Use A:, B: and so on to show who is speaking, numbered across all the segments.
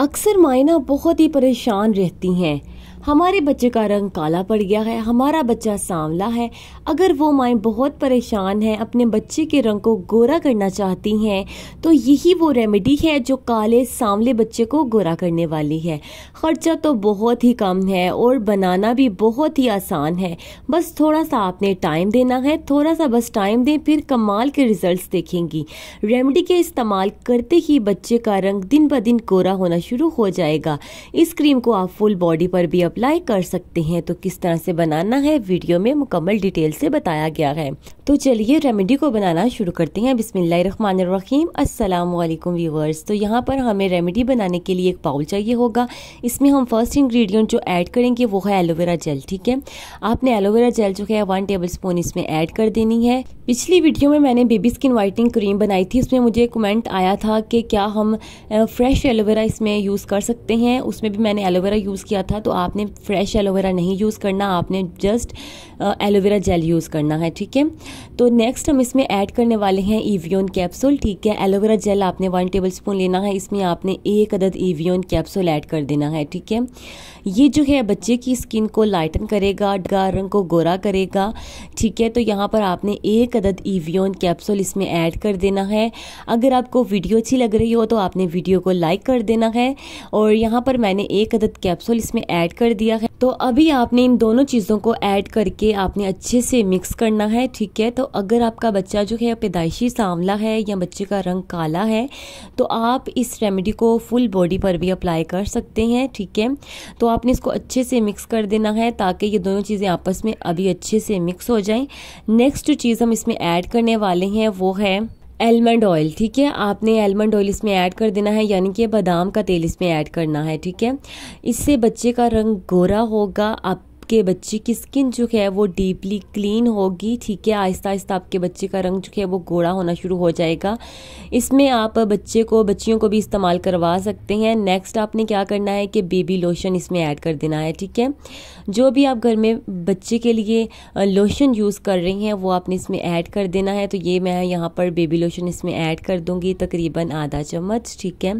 A: अक्सर मायना बहुत ही परेशान रहती हैं हमारे बच्चे का रंग काला पड़ गया है हमारा बच्चा सांवला है अगर वो माएँ बहुत परेशान हैं अपने बच्चे के रंग को गोरा करना चाहती हैं तो यही वो रेमेडी है जो काले सांवले बच्चे को गोरा करने वाली है ख़र्चा तो बहुत ही कम है और बनाना भी बहुत ही आसान है बस थोड़ा सा आपने टाइम देना है थोड़ा सा बस टाइम दें फिर कमाल के रिजल्ट देखेंगी रेमेडी के इस्तेमाल करते ही बच्चे का रंग दिन ब दिन गोरा होना शुरू हो जाएगा इस क्रीम को आप फुल बॉडी पर भी अप्लाई कर सकते हैं तो किस तरह से बनाना है वीडियो में मुकम्मल डिटेल से बताया गया है तो चलिए रेमेडी को बनाना शुरू करते हैं बिसमीम असलकम व्यूवर्स तो यहाँ पर हमें रेमेडी बनाने के लिए एक बाउल चाहिए होगा इसमें हम फर्स्ट इंग्रेडिएंट जो ऐड करेंगे वो है एलोवेरा जेल ठीक है आपने एलोवेरा जेल जो है वन टेबल स्पून इसमें ऐड कर देनी है पिछली वीडियो में मैंने बेबी स्किन वाइटनिंग क्रीम बनाई थी उसमें मुझे कमेंट आया था कि क्या हम फ्रेश एलोवेरा इसमें यूज़ कर सकते हैं उसमें भी मैंने एलोवेरा यूज़ किया था तो आप आपने फ्रेश एलोवेरा नहीं यूज़ करना आपने जस्ट एलोवेरा जेल यूज़ करना है ठीक है तो नेक्स्ट हम इसमें ऐड करने वाले हैं ईवियन कैप्सूल ठीक है एलोवेरा जेल आपने वन टेबल स्पून लेना है इसमें आपने एक अदद ईवियन कैप्सूल ऐड कर देना है ठीक है ये जो है बच्चे की स्किन को लाइटन करेगा रंग को गोरा करेगा ठीक है तो यहाँ पर आपने एक अदद ईवियन कैप्सूल इसमें ऐड कर देना है अगर आपको वीडियो अच्छी लग रही हो तो आपने वीडियो को लाइक कर देना है और यहाँ पर मैंने एक अदद कैप्सूल इसमें ऐड कर कर दिया है तो अभी आपने इन दोनों चीज़ों को ऐड करके आपने अच्छे से मिक्स करना है ठीक है तो अगर आपका बच्चा जो है पैदाइशी सांवला है या बच्चे का रंग काला है तो आप इस रेमेडी को फुल बॉडी पर भी अप्लाई कर सकते हैं ठीक है तो आपने इसको अच्छे से मिक्स कर देना है ताकि ये दोनों चीज़ें आपस में अभी अच्छे से मिक्स हो जाए नेक्स्ट चीज़ हम इसमें ऐड करने वाले हैं वो है एलमंड ऑयल ठीक है आपने एलमंड ऑयल इसमें ऐड कर देना है यानी कि बादाम का तेल इसमें ऐड करना है ठीक है इससे बच्चे का रंग गोरा होगा आप आपके बच्चे की स्किन जो है वो डीपली क्लीन होगी ठीक है आहिस्ता आहिस्ता आपके बच्चे का रंग जो है वो गोड़ा होना शुरू हो जाएगा इसमें आप बच्चे को बच्चियों को भी इस्तेमाल करवा सकते हैं नेक्स्ट आपने क्या करना है कि बेबी लोशन इसमें ऐड कर देना है ठीक है जो भी आप घर में बच्चे के लिए लोशन यूज़ कर रही हैं वो आपने इसमें ऐड कर देना है तो ये मैं यहाँ पर बेबी लोशन इसमें ऐड कर दूँगी तकरीबन आधा चम्मच ठीक है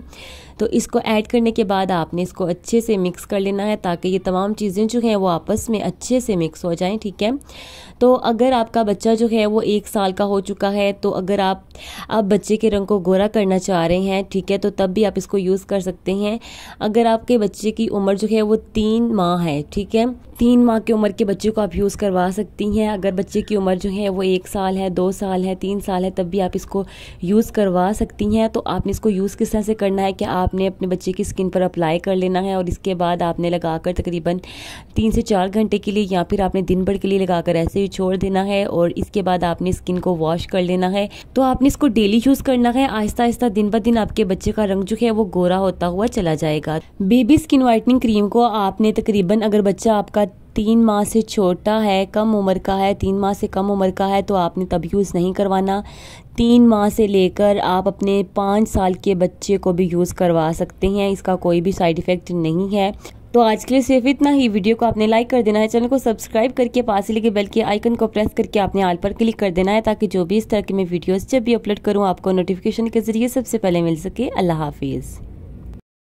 A: तो इसको ऐड करने के बाद आपने इसको अच्छे से मिक्स कर लेना है ताकि ये तमाम चीज़ें जो हैं वो आपस आपस में अच्छे से मिक्स हो जाएं ठीक है तो अगर आपका बच्चा जो है वो एक साल का हो चुका है तो अगर आप आप बच्चे के रंग को गोरा करना चाह रहे हैं ठीक है तो तब भी आप इसको यूज़ कर सकते हैं अगर आपके बच्चे की उम्र जो है वो तीन माह है ठीक है तीन माह की उम्र के बच्चे को आप यूज़ करवा सकती हैं अगर बच्चे की उम्र जो है वो एक साल है दो साल है तीन साल है तब भी आप इसको यूज़ करवा सकती हैं तो आपने इसको यूज़ किस तरह से करना है कि आपने अपने बच्चे की स्किन पर अप्लाई कर लेना है और इसके बाद आपने लगा कर तकरीबन तीन से चार घंटे के लिए या फिर आपने दिन भर के लिए लगा कर ऐसे ही छोड़ देना है और इसके बाद आपने स्किन को वॉश कर लेना है तो आपने इसको डेली यूज़ करना है आहिस्ता आहिस्ता दिन ब दिन आपके बच्चे का रंग जो है वो गोरा होता हुआ चला जाएगा बेबी स्किन वाइटनिंग क्रीम को आपने तकरीबन अगर बच्चा आपका तीन माह से छोटा है कम उम्र का है तीन माह से कम उम्र का है तो आपने तब यूज़ नहीं करवाना तीन माह से लेकर आप अपने पाँच साल के बच्चे को भी यूज़ करवा सकते हैं इसका कोई भी साइड इफ़ेक्ट नहीं है तो आज के लिए सिर्फ इतना ही वीडियो को आपने लाइक कर देना है चैनल को सब्सक्राइब करके पास से लेके बेल के आइकन को प्रेस करके आपने आल पर क्लिक कर देना है ताकि जो भी इस तरह के मैं वीडियोस जब भी अपलोड करूँ आपको नोटिफिकेशन के जरिए सबसे पहले मिल सके अल्लाह हाफिज़